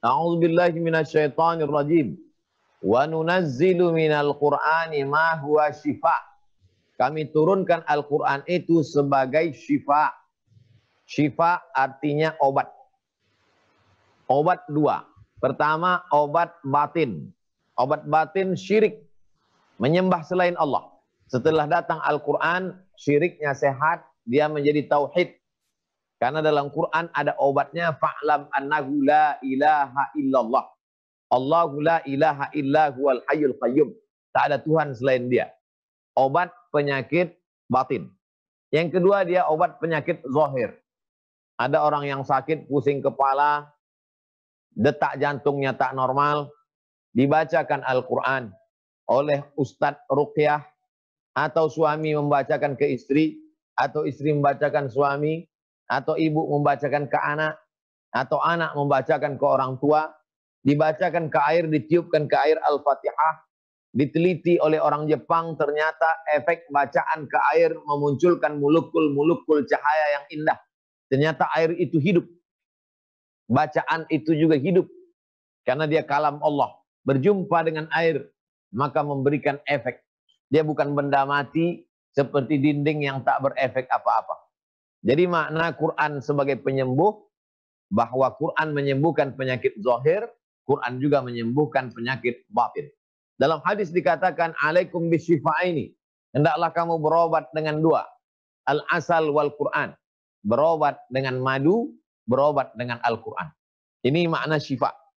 A'udzu billahi minasyaitonir rajim. Wa nunazzilu minal Qur'ani ma huwa syifa. Kami turunkan Al-Qur'an itu sebagai syifa. Syifa artinya obat. Obat dua. Pertama obat batin. Obat batin syirik. Menyembah selain Allah. Setelah datang Al-Quran, syiriknya sehat, dia menjadi tauhid. Karena dalam Quran ada obatnya fa'lam annahu la ilaha illallah. Allahu la ilaha illa huwal hayyul qayyum. Tak ada Tuhan selain dia. Obat penyakit batin. Yang kedua dia obat penyakit zahir. Ada orang yang sakit pusing kepala, detak jantungnya tak normal, dibacakan Al-Qur'an oleh Ustadz Ruqyah atau suami membacakan ke istri atau istri membacakan suami atau ibu membacakan ke anak atau anak membacakan ke orang tua, dibacakan ke air, ditiupkan ke air Al-Fatihah, diteliti oleh orang Jepang ternyata efek bacaan ke air memunculkan mulukul-mulukul cahaya yang indah. Ternyata air itu hidup. Bacaan itu juga hidup. Karena dia kalam Allah. Berjumpa dengan air, maka memberikan efek. Dia bukan benda mati seperti dinding yang tak berefek apa-apa. Jadi makna Quran sebagai penyembuh, bahwa Quran menyembuhkan penyakit zohir, Quran juga menyembuhkan penyakit batin. Dalam hadis dikatakan, Alaikum ini Hendaklah kamu berobat dengan dua. Al-asal wal Quran. Berobat dengan madu, berobat dengan Al-Quran. Ini makna syifa.